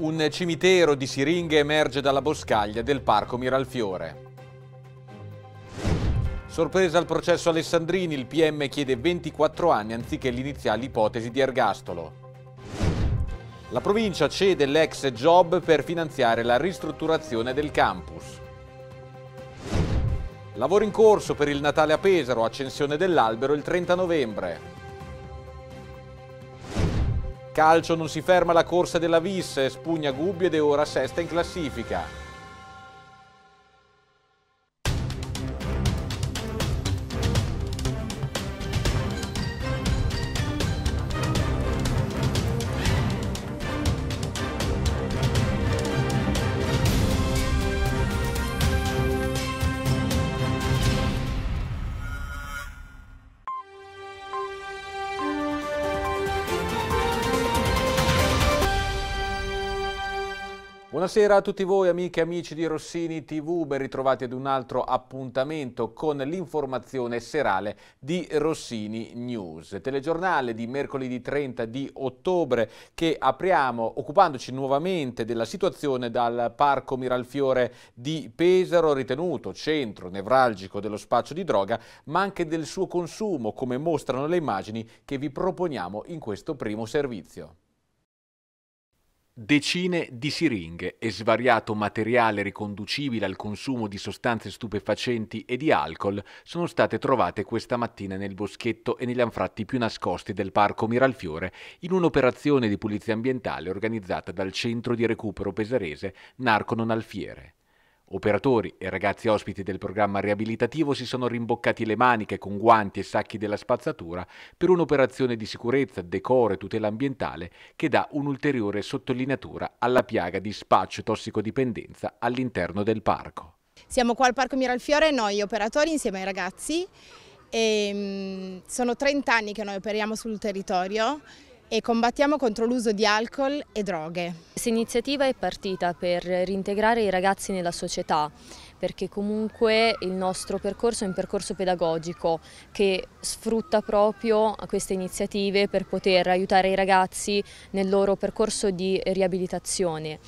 Un cimitero di siringhe emerge dalla boscaglia del parco Miralfiore. Sorpresa al processo Alessandrini, il PM chiede 24 anni anziché l'iniziale ipotesi di ergastolo. La provincia cede l'ex job per finanziare la ristrutturazione del campus. Lavoro in corso per il Natale a Pesaro, accensione dell'albero il 30 novembre. Calcio non si ferma la corsa della Visse, spugna Gubbio ed è ora sesta in classifica. Buonasera a tutti voi amiche e amici di Rossini TV, ben ritrovati ad un altro appuntamento con l'informazione serale di Rossini News, telegiornale di mercoledì 30 di ottobre che apriamo occupandoci nuovamente della situazione dal Parco Miralfiore di Pesaro, ritenuto centro nevralgico dello spaccio di droga, ma anche del suo consumo, come mostrano le immagini che vi proponiamo in questo primo servizio decine di siringhe e svariato materiale riconducibile al consumo di sostanze stupefacenti e di alcol sono state trovate questa mattina nel boschetto e negli anfratti più nascosti del parco Miralfiore in un'operazione di pulizia ambientale organizzata dal centro di recupero pesarese Narconon Alfiere. Operatori e ragazzi ospiti del programma riabilitativo si sono rimboccati le maniche con guanti e sacchi della spazzatura per un'operazione di sicurezza, decoro e tutela ambientale che dà un'ulteriore sottolineatura alla piaga di spaccio e tossicodipendenza all'interno del parco. Siamo qua al Parco Miralfiore, noi operatori insieme ai ragazzi. E, ehm, sono 30 anni che noi operiamo sul territorio e combattiamo contro l'uso di alcol e droghe. Questa iniziativa è partita per reintegrare i ragazzi nella società perché comunque il nostro percorso è un percorso pedagogico che sfrutta proprio queste iniziative per poter aiutare i ragazzi nel loro percorso di riabilitazione.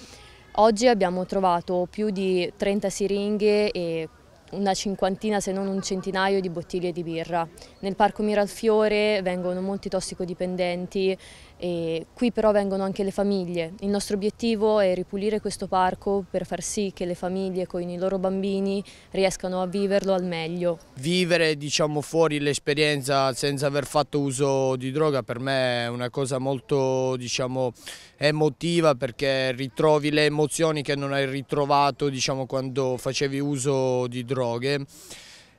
Oggi abbiamo trovato più di 30 siringhe e una cinquantina se non un centinaio di bottiglie di birra. Nel parco Miralfiore vengono molti tossicodipendenti e qui però vengono anche le famiglie. Il nostro obiettivo è ripulire questo parco per far sì che le famiglie con i loro bambini riescano a viverlo al meglio. Vivere diciamo, fuori l'esperienza senza aver fatto uso di droga per me è una cosa molto diciamo, emotiva perché ritrovi le emozioni che non hai ritrovato diciamo, quando facevi uso di droghe.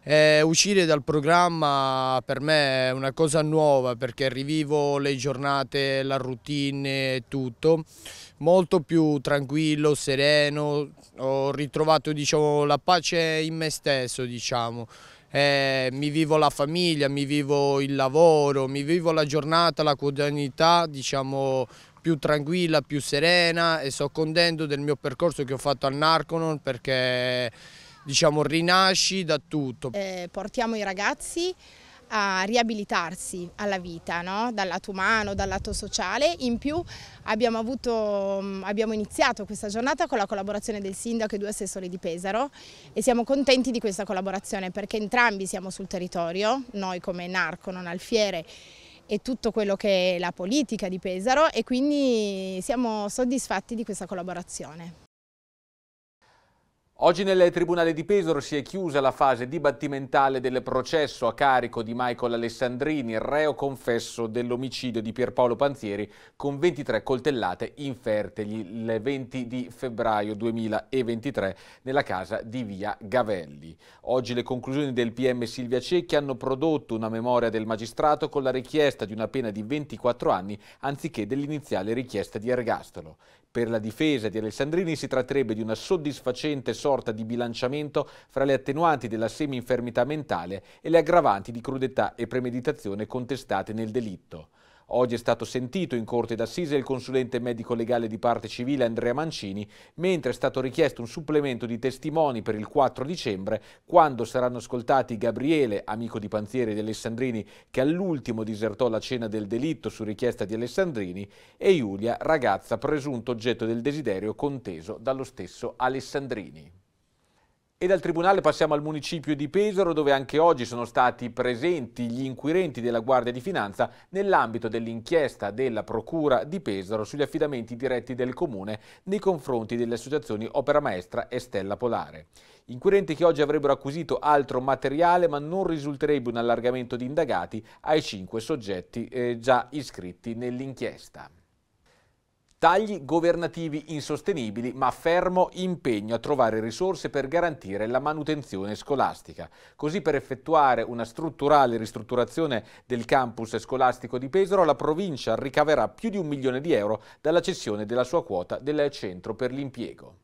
Eh, uscire dal programma per me è una cosa nuova perché rivivo le giornate, la routine e tutto, molto più tranquillo, sereno, ho ritrovato diciamo, la pace in me stesso, diciamo. eh, mi vivo la famiglia, mi vivo il lavoro, mi vivo la giornata, la quotidianità diciamo, più tranquilla, più serena e sto contento del mio percorso che ho fatto al Narconon perché diciamo, rinasci da tutto. Eh, portiamo i ragazzi a riabilitarsi alla vita, no? dal lato umano, dal lato sociale. In più abbiamo, avuto, abbiamo, iniziato questa giornata con la collaborazione del sindaco e due assessori di Pesaro e siamo contenti di questa collaborazione perché entrambi siamo sul territorio, noi come Narco, non Alfiere e tutto quello che è la politica di Pesaro e quindi siamo soddisfatti di questa collaborazione. Oggi nel Tribunale di Pesaro si è chiusa la fase dibattimentale del processo a carico di Michael Alessandrini, reo confesso dell'omicidio di Pierpaolo Panzieri con 23 coltellate inferte il 20 di febbraio 2023 nella casa di Via Gavelli. Oggi le conclusioni del PM Silvia Cecchi hanno prodotto una memoria del magistrato con la richiesta di una pena di 24 anni anziché dell'iniziale richiesta di ergastolo. Per la difesa di Alessandrini si tratterebbe di una soddisfacente sorta di bilanciamento fra le attenuanti della semi-infermità mentale e le aggravanti di crudeltà e premeditazione contestate nel delitto. Oggi è stato sentito in corte d'assise il consulente medico legale di parte civile Andrea Mancini, mentre è stato richiesto un supplemento di testimoni per il 4 dicembre, quando saranno ascoltati Gabriele, amico di Panzieri di Alessandrini, che all'ultimo disertò la cena del delitto su richiesta di Alessandrini, e Giulia, ragazza presunto oggetto del desiderio conteso dallo stesso Alessandrini. E dal Tribunale passiamo al municipio di Pesaro dove anche oggi sono stati presenti gli inquirenti della Guardia di Finanza nell'ambito dell'inchiesta della Procura di Pesaro sugli affidamenti diretti del Comune nei confronti delle associazioni Opera Maestra e Stella Polare. Inquirenti che oggi avrebbero acquisito altro materiale ma non risulterebbe un allargamento di indagati ai cinque soggetti eh, già iscritti nell'inchiesta. Tagli governativi insostenibili, ma fermo impegno a trovare risorse per garantire la manutenzione scolastica. Così per effettuare una strutturale ristrutturazione del campus scolastico di Pesaro, la provincia ricaverà più di un milione di euro dalla cessione della sua quota del centro per l'impiego.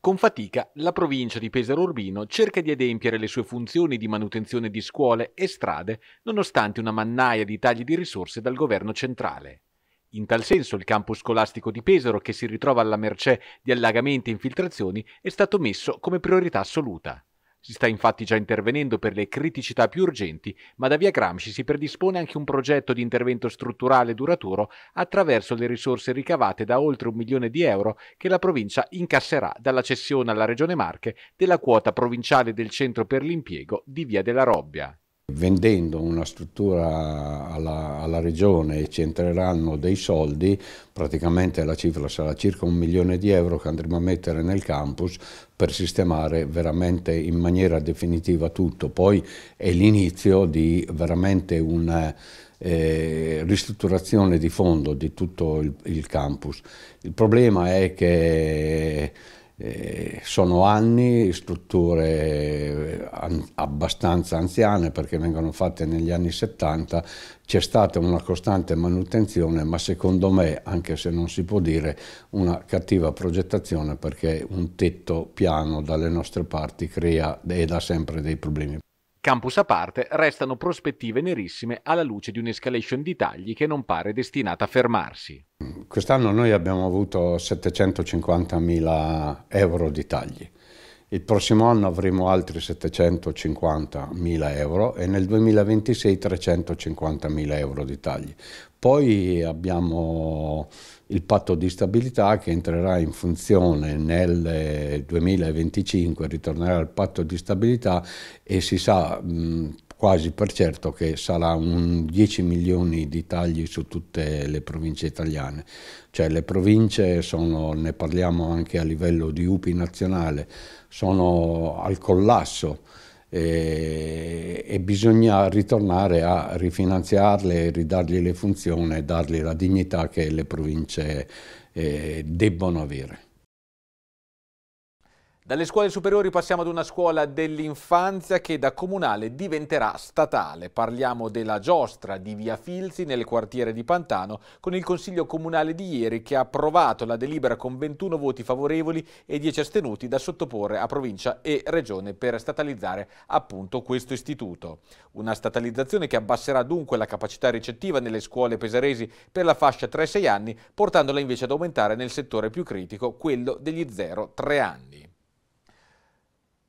Con fatica, la provincia di Pesaro Urbino cerca di adempiere le sue funzioni di manutenzione di scuole e strade, nonostante una mannaia di tagli di risorse dal governo centrale. In tal senso il campo scolastico di Pesaro, che si ritrova alla mercé di allagamenti e infiltrazioni, è stato messo come priorità assoluta. Si sta infatti già intervenendo per le criticità più urgenti, ma da via Gramsci si predispone anche un progetto di intervento strutturale duraturo attraverso le risorse ricavate da oltre un milione di euro che la provincia incasserà dalla cessione alla Regione Marche della quota provinciale del Centro per l'impiego di Via della Robbia. Vendendo una struttura alla, alla, regione ci entreranno dei soldi, praticamente la cifra sarà circa un milione di euro che andremo a mettere nel campus per sistemare veramente in maniera definitiva tutto. Poi è l'inizio di veramente una eh, ristrutturazione di fondo di tutto il, il campus. Il problema è che eh, sono anni, strutture eh, abbastanza anziane perché vengono fatte negli anni 70, c'è stata una costante manutenzione ma secondo me, anche se non si può dire, una cattiva progettazione perché un tetto piano dalle nostre parti crea e dà sempre dei problemi. Campus a parte, restano prospettive nerissime alla luce di un'escalation di tagli che non pare destinata a fermarsi. Quest'anno noi abbiamo avuto 750.000 euro di tagli. Il prossimo anno avremo altri 750.000 euro e nel 2026 350.000 euro di tagli. Poi abbiamo il patto di stabilità che entrerà in funzione nel 2025, ritornerà al patto di stabilità e si sa mh, quasi per certo che sarà un 10 milioni di tagli su tutte le province italiane. Cioè le province sono, ne parliamo anche a livello di UPI nazionale, sono al collasso e, eh, e, bisogna ritornare a rifinanziarle, ridargli le funzioni, dargli la dignità che le province eh, debbono avere. Dalle scuole superiori passiamo ad una scuola dell'infanzia che da comunale diventerà statale. Parliamo della giostra di Via Filzi nel quartiere di Pantano con il Consiglio Comunale di ieri che ha approvato la delibera con 21 voti favorevoli e 10 astenuti da sottoporre a provincia e regione per statalizzare appunto questo istituto. Una statalizzazione che abbasserà dunque la capacità ricettiva nelle scuole pesaresi per la fascia 3-6 anni portandola invece ad aumentare nel settore più critico, quello degli 0-3 anni.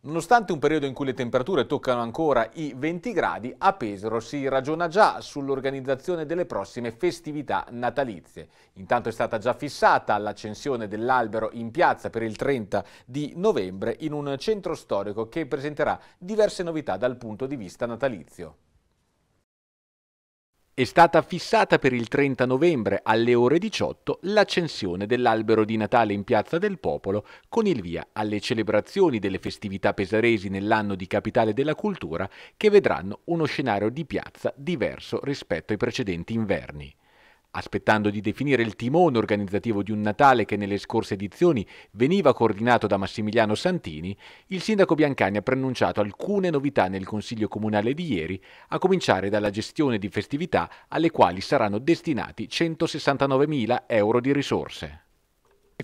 Nonostante un periodo in cui le temperature toccano ancora i 20 gradi, a Pesaro si ragiona già sull'organizzazione delle prossime festività natalizie. Intanto è stata già fissata l'accensione dell'albero in piazza per il 30 di novembre in un centro storico che presenterà diverse novità dal punto di vista natalizio. È stata fissata per il 30 novembre alle ore 18 l'accensione dell'albero di Natale in Piazza del Popolo con il via alle celebrazioni delle festività pesaresi nell'anno di Capitale della Cultura che vedranno uno scenario di piazza diverso rispetto ai precedenti inverni. Aspettando di definire il timone organizzativo di un Natale che nelle scorse edizioni veniva coordinato da Massimiliano Santini, il sindaco Biancani ha preannunciato alcune novità nel Consiglio Comunale di ieri, a cominciare dalla gestione di festività alle quali saranno destinati 169 mila euro di risorse.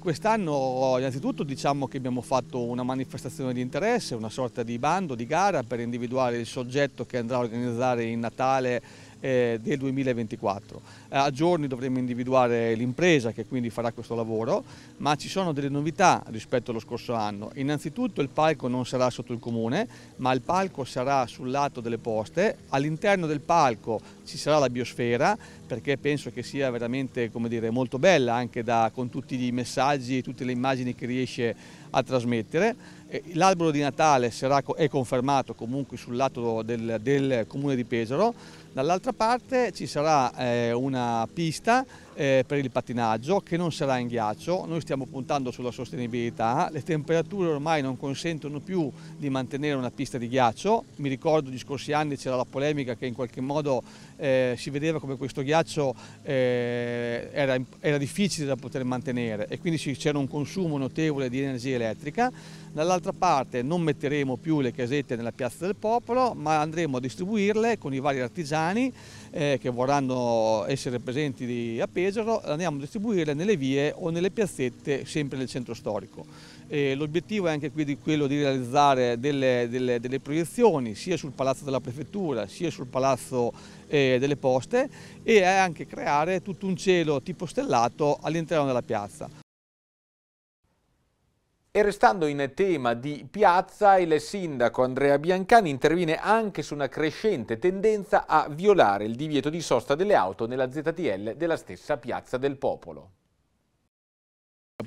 Quest'anno innanzitutto diciamo che abbiamo fatto una manifestazione di interesse, una sorta di bando, di gara per individuare il soggetto che andrà a organizzare il Natale eh, del 2024. Eh, a giorni dovremo individuare l'impresa che quindi farà questo lavoro, ma ci sono delle novità rispetto allo scorso anno. Innanzitutto il palco non sarà sotto il comune, ma il palco sarà sul lato delle poste. All'interno del palco ci sarà la biosfera, perché penso che sia veramente dire, molto bella anche da, con tutti i messaggi e tutte le immagini che riesce a trasmettere. Eh, l'albero di Natale sarà, è confermato comunque sul lato del, del comune di Pesaro Dall'altra parte ci sarà eh, una pista eh, per il pattinaggio che non sarà in ghiaccio, noi stiamo puntando sulla sostenibilità, le temperature ormai non consentono più di mantenere una pista di ghiaccio, mi ricordo gli scorsi anni c'era la polemica che in qualche modo eh, si vedeva come questo ghiaccio eh, era, era, difficile da poter mantenere e quindi c'era un consumo notevole di energia elettrica, dall'altra parte non metteremo più le casette nella piazza del popolo ma andremo a distribuirle con i vari artigiani eh, che vorranno essere presenti di appena Pesaro andiamo a distribuirle nelle vie o nelle piazzette sempre nel centro storico. L'obiettivo è anche qui di quello di realizzare delle, delle, delle, proiezioni sia sul palazzo della prefettura sia sul palazzo eh, delle poste e anche creare tutto un cielo tipo stellato all'interno della piazza. E restando in tema di piazza, il sindaco Andrea Biancani interviene anche su una crescente tendenza a violare il divieto di sosta delle auto nella ZTL della stessa Piazza del Popolo.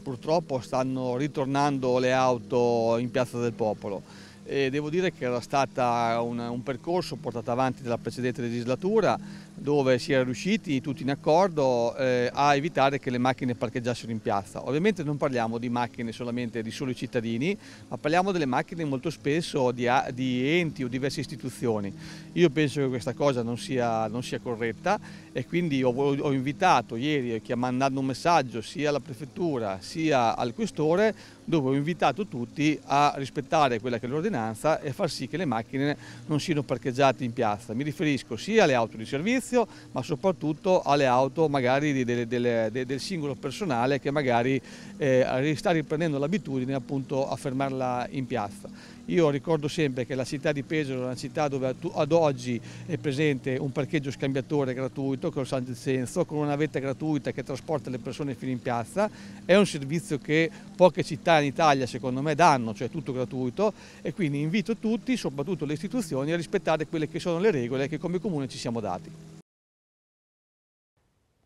Purtroppo stanno ritornando le auto in Piazza del Popolo. E devo dire che era stato un, un percorso portato avanti dalla precedente legislatura dove si era riusciti tutti in accordo eh, a evitare che le macchine parcheggiassero in piazza. Ovviamente non parliamo di macchine solamente di soli cittadini, ma parliamo delle macchine molto spesso di, di enti o diverse istituzioni. Io penso che questa cosa non sia, non sia corretta e quindi ho, ho invitato ieri, eh, mandando un messaggio sia alla prefettura sia al questore, dove ho invitato tutti a rispettare quella che è l'ordinanza e far sì che le macchine non siano parcheggiate in piazza. Mi riferisco sia alle auto di servizio, servizio ma soprattutto alle auto magari del, del, del singolo personale che magari eh, sta riprendendo l'abitudine appunto a fermarla in piazza. Io ricordo sempre che la città di Pesaro è una città dove ad oggi è presente un parcheggio scambiatore gratuito con San Vincenzo, con una vetta gratuita che trasporta le persone fino in piazza. È un servizio che poche città in Italia secondo me danno, cioè tutto gratuito e quindi invito tutti, soprattutto le istituzioni, a rispettare quelle che sono le regole che come comune ci siamo dati.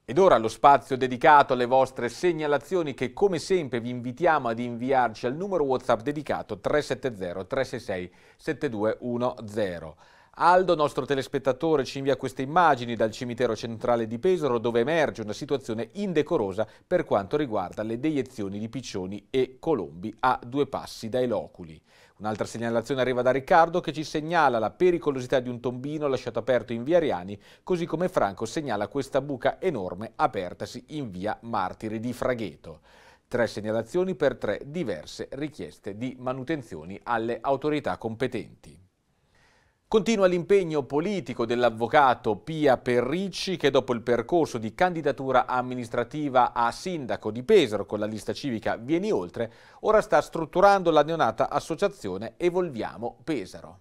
Ed ora lo spazio dedicato alle vostre segnalazioni che come sempre vi invitiamo ad inviarci al numero WhatsApp dedicato 370 366 7210. Aldo, nostro telespettatore, ci invia queste immagini dal cimitero centrale di Pesaro dove emerge una situazione indecorosa per quanto riguarda le deiezioni di piccioni e colombi a due passi dai loculi. Un'altra segnalazione arriva da Riccardo che ci segnala la pericolosità di un tombino lasciato aperto in via Ariani, così come Franco segnala questa buca enorme apertasi in via Martire di Fragheto. Tre segnalazioni per tre diverse richieste di manutenzioni alle autorità competenti. Continua l'impegno politico dell'avvocato Pia Perricci che dopo il percorso di candidatura amministrativa a sindaco di Pesaro con la lista civica Vieni Oltre, ora sta strutturando la neonata associazione Evolviamo Pesaro.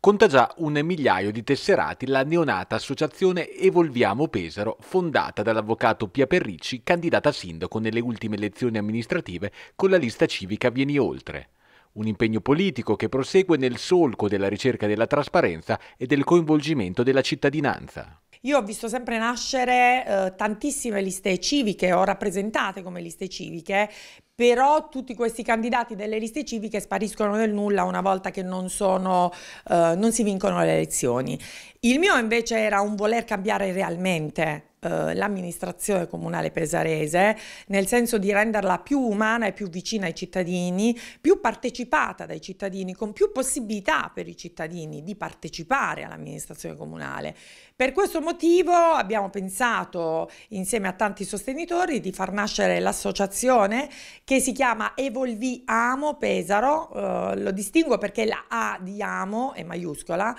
Conta già un migliaio di tesserati la neonata associazione Evolviamo Pesaro, fondata dall'avvocato Pia Perricci, candidata a sindaco nelle ultime elezioni amministrative con la lista civica Vieni Oltre. Un impegno politico che prosegue nel solco della ricerca della trasparenza e del coinvolgimento della cittadinanza. Io ho visto sempre nascere eh, tantissime liste civiche o rappresentate come liste civiche, però tutti questi candidati delle liste civiche spariscono nel nulla una volta che non, sono, eh, non si vincono le elezioni. Il mio invece era un voler cambiare realmente eh, l'amministrazione comunale pesarese, nel senso di renderla più umana e più vicina ai cittadini, più partecipata dai cittadini, con più possibilità per i cittadini di partecipare all'amministrazione comunale. Per questo motivo abbiamo pensato, insieme a tanti sostenitori, di far nascere l'associazione che si chiama Evolvi Amo Pesaro, eh, lo distingo perché la A di Amo è maiuscola,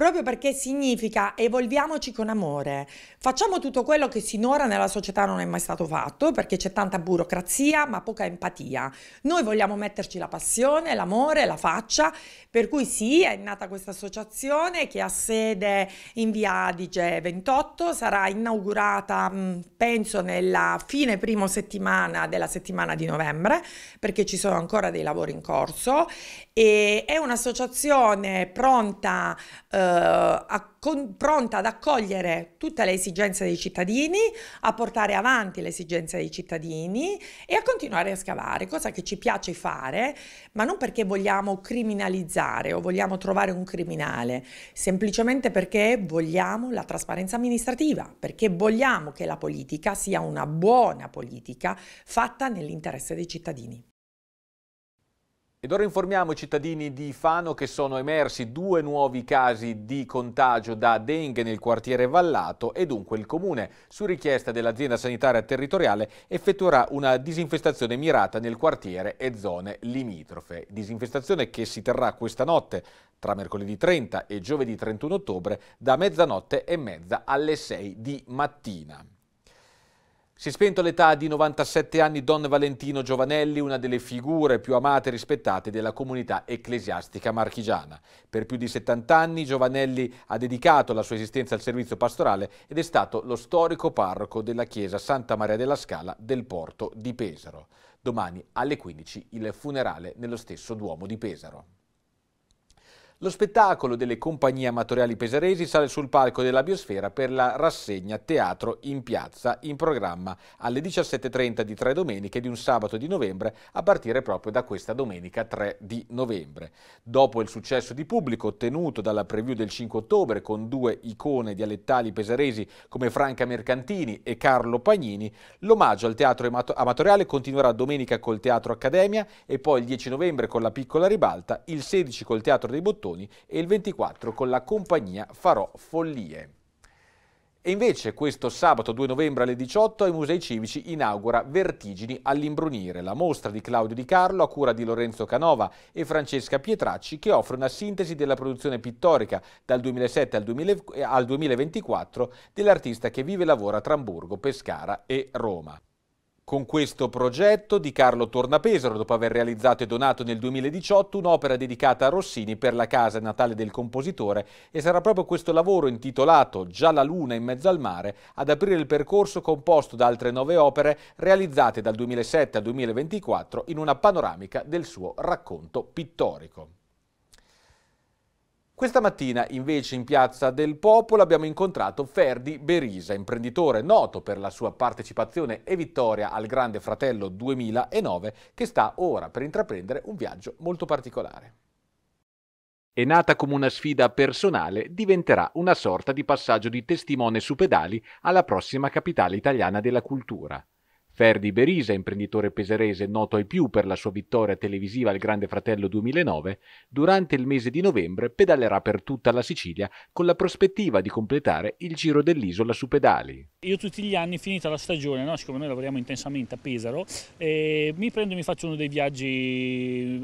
proprio perché significa evolviamoci con amore, facciamo tutto quello che sinora nella società non è mai stato fatto perché c'è tanta burocrazia ma poca empatia. Noi vogliamo metterci la passione, l'amore, la faccia, per cui sì, è nata questa associazione che ha sede in via Adige 28, sarà inaugurata penso nella fine prima settimana della settimana di novembre perché ci sono ancora dei lavori in corso e è un'associazione pronta eh, eh, a, con, pronta ad accogliere tutte le esigenze dei cittadini, a portare avanti le esigenze dei cittadini e a continuare a scavare, cosa che ci piace fare, ma non perché vogliamo criminalizzare o vogliamo trovare un criminale, semplicemente perché vogliamo la trasparenza amministrativa, perché vogliamo che la politica sia una buona politica fatta nell'interesse dei cittadini. Ed ora informiamo i cittadini di Fano che sono emersi due nuovi casi di contagio da dengue nel quartiere Vallato e dunque il comune, su richiesta dell'azienda sanitaria territoriale, effettuerà una disinfestazione mirata nel quartiere e zone limitrofe. Disinfestazione che si terrà questa notte tra mercoledì 30 e giovedì 31 ottobre da mezzanotte e mezza alle 6 di mattina. Si è spento all'età di 97 anni Don Valentino Giovanelli, una delle figure più amate e rispettate della comunità ecclesiastica marchigiana. Per più di 70 anni Giovanelli ha dedicato la sua esistenza al servizio pastorale ed è stato lo storico parroco della chiesa Santa Maria della Scala del porto di Pesaro. Domani alle 15 il funerale nello stesso Duomo di Pesaro. Lo spettacolo delle compagnie amatoriali pesaresi sale sul palco della Biosfera per la rassegna Teatro in Piazza in programma alle 17.30 di tre domeniche di un sabato di novembre a partire proprio da questa domenica 3 di novembre. Dopo il successo di pubblico ottenuto dalla preview del 5 ottobre con due icone dialettali pesaresi come Franca Mercantini e Carlo Pagnini, l'omaggio al teatro amatoriale continuerà domenica col Teatro Accademia e poi il 10 novembre con la Piccola Ribalta, il 16 col Teatro dei Bottoni Mattoni e il 24 con la compagnia Farò Follie. E invece questo sabato 2 novembre alle 18 ai Musei Civici inaugura Vertigini all'imbrunire, la mostra di Claudio Di Carlo a cura di Lorenzo Canova e Francesca Pietracci che offre una sintesi della produzione pittorica dal 2007 al, 2024 eh, dell'artista che vive e lavora tra Tramburgo, Pescara e Roma. Con questo progetto di Carlo Tornapesaro, dopo aver realizzato e donato nel 2018 un'opera dedicata a Rossini per la casa natale del compositore e sarà proprio questo lavoro intitolato Già la luna in mezzo al mare ad aprire il percorso composto da altre nove opere realizzate dal 2007 al 2024 in una panoramica del suo racconto pittorico. Questa mattina invece in Piazza del Popolo abbiamo incontrato Ferdi Berisa, imprenditore noto per la sua partecipazione e vittoria al Grande Fratello 2009, che sta ora per intraprendere un viaggio molto particolare. È nata come una sfida personale, diventerà una sorta di passaggio di testimone su pedali alla prossima capitale italiana della cultura. Ferdi Berisa, imprenditore peserese noto ai più per la sua vittoria televisiva al Grande Fratello 2009, durante il mese di novembre pedalerà per tutta la Sicilia con la prospettiva di completare il giro dell'isola su pedali. Io tutti gli anni, finita la stagione, no? siccome noi lavoriamo intensamente a Pesaro, eh, mi prendo e mi faccio uno dei viaggi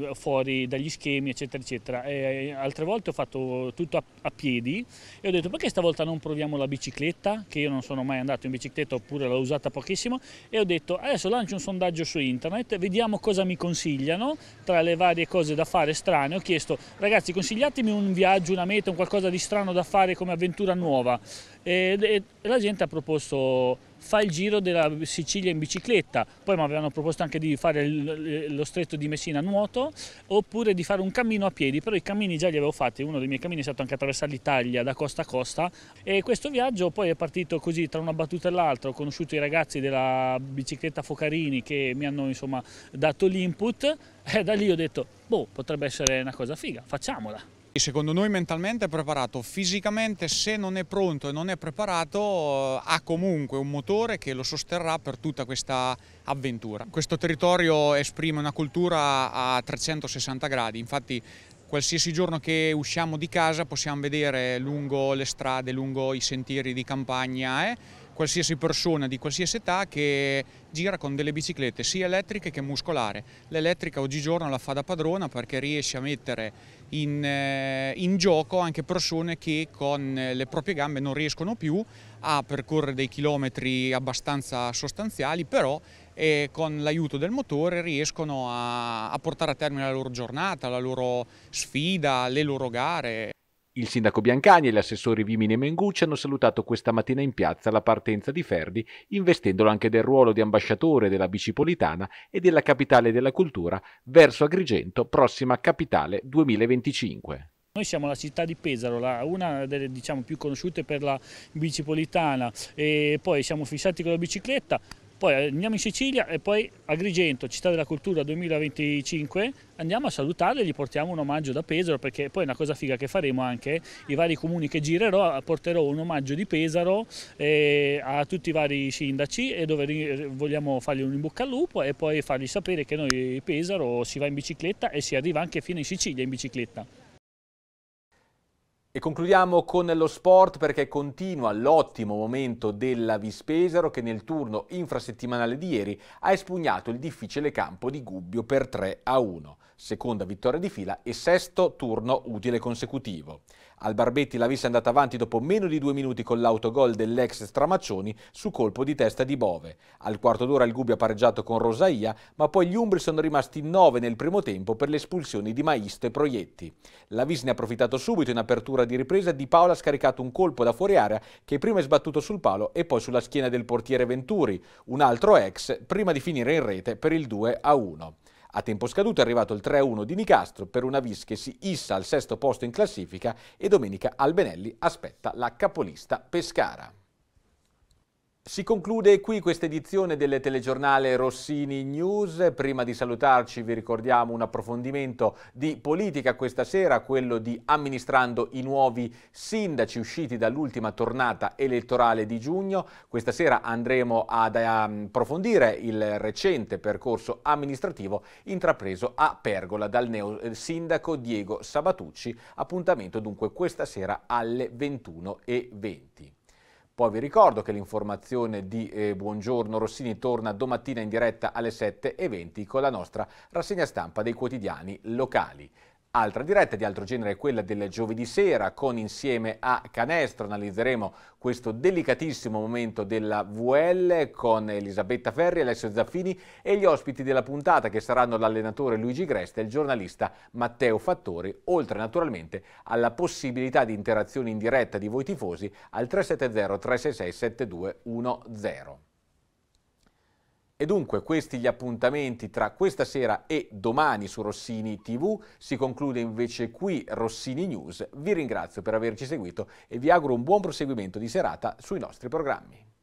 eh, fuori dagli schemi, eccetera, eccetera. Eh, altre volte ho fatto tutto a, a piedi e ho detto perché stavolta non proviamo la bicicletta, che io non sono mai andato in bicicletta oppure l'ho usata pochissimo, e ho detto detto adesso lancio un sondaggio su internet, vediamo cosa mi consigliano tra le varie cose da fare strane. Ho chiesto ragazzi consigliatemi un viaggio, una meta, un qualcosa di strano da fare come avventura nuova e, e la gente ha proposto fa il giro della Sicilia in bicicletta, poi mi avevano proposto anche di fare lo stretto di Messina a nuoto oppure di fare un cammino a piedi, però i cammini già li avevo fatti, uno dei miei cammini è stato anche attraversare l'Italia da costa a costa e questo viaggio poi è partito così tra una battuta e l'altra, ho conosciuto i ragazzi della bicicletta Focarini che mi hanno insomma dato l'input e da lì ho detto boh potrebbe essere una cosa figa, facciamola. Secondo noi mentalmente è preparato, fisicamente se non è pronto e non è preparato eh, ha comunque un motore che lo sosterrà per tutta questa avventura. Questo territorio esprime una cultura a 360 gradi, infatti qualsiasi giorno che usciamo di casa possiamo vedere lungo le strade, lungo i sentieri di campagna eh? qualsiasi persona di qualsiasi età che gira con delle biciclette sia elettriche che muscolare. L'elettrica oggigiorno la fa da padrona perché riesce a mettere in, eh, in gioco anche persone che con eh, le proprie gambe non riescono più a percorrere dei chilometri abbastanza sostanziali, però e eh, con l'aiuto del motore riescono a, a portare a termine la loro giornata, la loro sfida, le loro gare. Il sindaco Biancani e gli assessori Vimini e Mengucci hanno salutato questa mattina in piazza la partenza di Ferdi, investendolo anche del ruolo di ambasciatore della bicipolitana e della capitale della cultura verso Agrigento, prossima capitale 2025. Noi siamo la città di Pesaro, una delle diciamo, più conosciute per la bicipolitana e poi siamo fissati con la bicicletta, poi andiamo in Sicilia e poi Agrigento, Città della Cultura 2025, andiamo a salutarle e gli portiamo un omaggio da Pesaro perché poi è una cosa figa che faremo anche, i vari comuni che girerò eh, porterò un omaggio di Pesaro eh, a tutti i vari sindaci e dove vogliamo fargli un in bocca al lupo e poi fargli sapere che noi Pesaro si va in bicicletta e si arriva anche fino in Sicilia in bicicletta. E concludiamo con lo sport perché continua l'ottimo momento della Vispesaro che nel turno infrasettimanale di ieri ha espugnato il difficile campo di Gubbio per 3 a 1, seconda vittoria di fila e sesto turno utile consecutivo. Al Barbetti la vista è andata avanti dopo meno di due minuti con l'autogol dell'ex Stramaccioni su colpo di testa di Bove. Al quarto d'ora il Gubbio ha pareggiato con Rosaia, ma poi gli Umbri sono rimasti nove nel primo tempo per le espulsioni di Maisto e Proietti. La Vis ne ha approfittato subito in apertura di ripresa, Di Paola ha scaricato un colpo da fuori area che prima è sbattuto sul palo e poi sulla schiena del portiere Venturi, un altro ex, prima di finire in rete per il 2 1. A tempo scaduto è arrivato il 3-1 di Nicastro per una vis che si issa al sesto posto in classifica e domenica Albenelli aspetta la capolista Pescara. Si conclude qui questa edizione del telegiornale Rossini News. Prima di salutarci vi ricordiamo un approfondimento di politica questa sera, quello di amministrando i nuovi sindaci usciti dall'ultima tornata elettorale di giugno. Questa sera andremo ad ehm, approfondire il recente percorso amministrativo intrapreso a Pergola dal neo eh, sindaco Diego Sabatucci. Appuntamento dunque questa sera alle 21.20. Poi vi ricordo che l'informazione di eh, Buongiorno Rossini torna domattina in diretta alle 7.20 con la nostra rassegna stampa dei quotidiani locali. Altra diretta di altro genere è quella del giovedì sera con insieme a Canestro analizzeremo questo delicatissimo momento della VL con Elisabetta Ferri, Alessio Zaffini e gli ospiti della puntata che saranno l'allenatore Luigi Gresta e il giornalista Matteo Fattori, oltre naturalmente alla possibilità di interazione in diretta di voi tifosi al 370 366 7210. E dunque questi gli appuntamenti tra questa sera e domani su Rossini TV. Si conclude invece qui Rossini News. Vi ringrazio per averci seguito e vi auguro un buon proseguimento di serata sui nostri programmi.